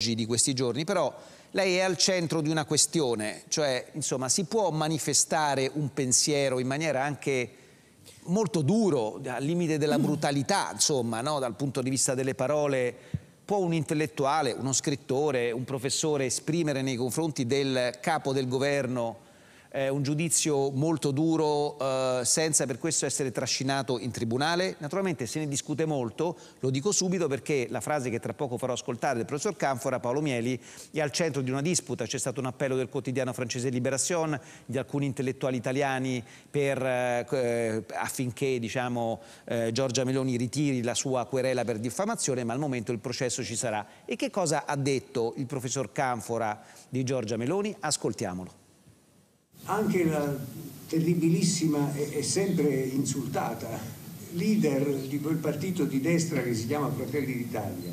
di questi giorni, però lei è al centro di una questione, cioè insomma si può manifestare un pensiero in maniera anche molto duro, al limite della mm. brutalità, insomma, no? dal punto di vista delle parole, può un intellettuale, uno scrittore, un professore esprimere nei confronti del capo del governo eh, un giudizio molto duro eh, senza per questo essere trascinato in tribunale? Naturalmente se ne discute molto, lo dico subito perché la frase che tra poco farò ascoltare del professor Canfora, Paolo Mieli, è al centro di una disputa. C'è stato un appello del quotidiano francese Liberation, di alcuni intellettuali italiani per, eh, affinché diciamo, eh, Giorgia Meloni ritiri la sua querela per diffamazione, ma al momento il processo ci sarà. E che cosa ha detto il professor Canfora di Giorgia Meloni? Ascoltiamolo. Anche la terribilissima e sempre insultata leader di quel partito di destra che si chiama Fratelli d'Italia,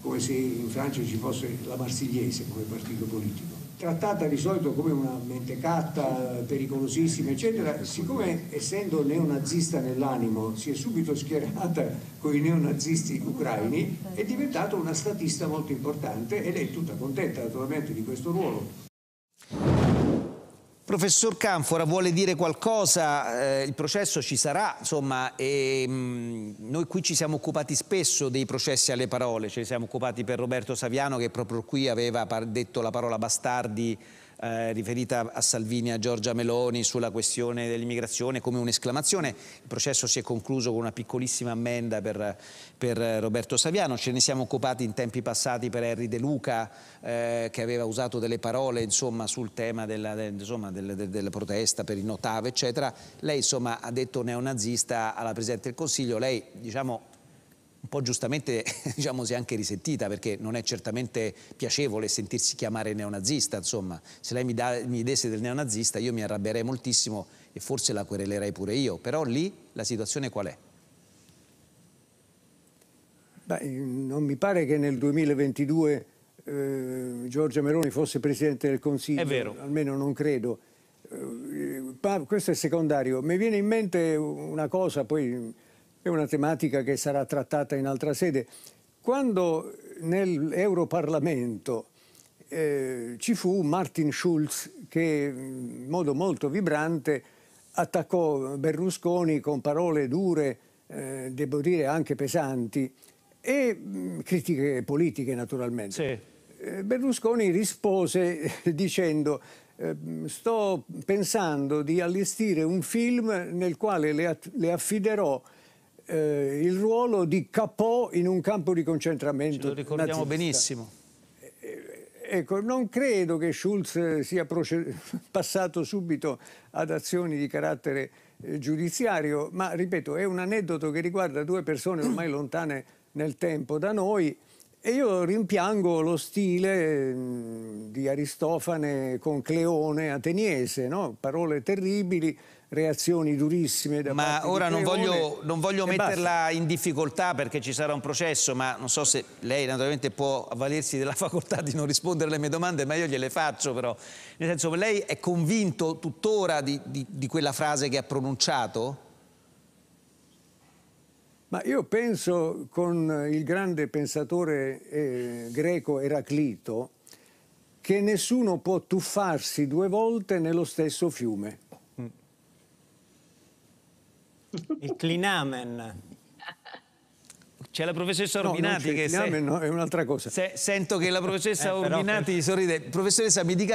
come se in Francia ci fosse la Marsigliese come partito politico, trattata di solito come una mentecatta, pericolosissima, eccetera, siccome essendo neonazista nell'animo si è subito schierata con i neonazisti ucraini, è diventata una statista molto importante ed è tutta contenta naturalmente di questo ruolo. Professor Canfora vuole dire qualcosa, eh, il processo ci sarà, insomma, e, mh, mm, noi qui ci siamo occupati spesso dei processi alle parole, ce ne siamo occupati per Roberto Saviano che proprio qui aveva detto la parola bastardi eh, riferita a Salvini e a Giorgia Meloni sulla questione dell'immigrazione come un'esclamazione. Il processo si è concluso con una piccolissima ammenda per, per, Roberto Saviano. Ce ne siamo occupati in tempi passati per Henry De Luca eh, che aveva usato delle parole insomma, sul tema della, del, insomma, del, del, della protesta per il notave, eccetera. Lei insomma, ha detto neonazista alla Presidente del Consiglio. Lei diciamo, un po' giustamente diciamo, si è anche risentita perché non è certamente piacevole sentirsi chiamare neonazista, insomma, se lei mi, da, mi desse del neonazista io mi arrabbierei moltissimo e forse la querelerei pure io, però lì la situazione qual è? Beh, non mi pare che nel 2022 eh, Giorgia Meloni fosse Presidente del Consiglio, è vero. almeno non credo. Eh, questo è secondario. Mi viene in mente una cosa, poi è una tematica che sarà trattata in altra sede. Quando nell'Europarlamento eh, ci fu Martin Schulz che in modo molto vibrante attaccò Berlusconi con parole dure, eh, devo dire anche pesanti, e mh, mm, critiche politiche naturalmente. Sì. Eh, Berlusconi rispose eh, dicendo eh, mm, sto pensando di allestire un film nel quale le, le affiderò eh, il ruolo di Capò in un campo di concentramento. Ce lo ricordiamo nazista. benissimo. Eh, ecco, non credo che Schulz sia passato subito ad azioni di carattere eh, giudiziario, ma ripeto, è un aneddoto che riguarda due persone ormai lontane nel tempo da noi e io rimpiango lo stile mm, di Aristofane con Cleone ateniese, no? parole terribili, reazioni durissime. Da ma ora non voglio, non voglio metterla basta. in difficoltà perché ci sarà un processo, ma non so se lei naturalmente può avvalersi della facoltà di non rispondere alle mie domande, ma io gliele faccio però. Nel senso, lei è convinto tuttora di, di, di quella frase che ha pronunciato? Ma io penso con il grande pensatore eh, greco Eraclito che nessuno può tuffarsi due volte nello stesso fiume. Mm. Il clinamen. C'è la professoressa Orbinati no, che... Clinamen, se... no, è un'altra cosa. Se... Sento che la professoressa eh, Orbinati però... sorride. Professoressa, mi dica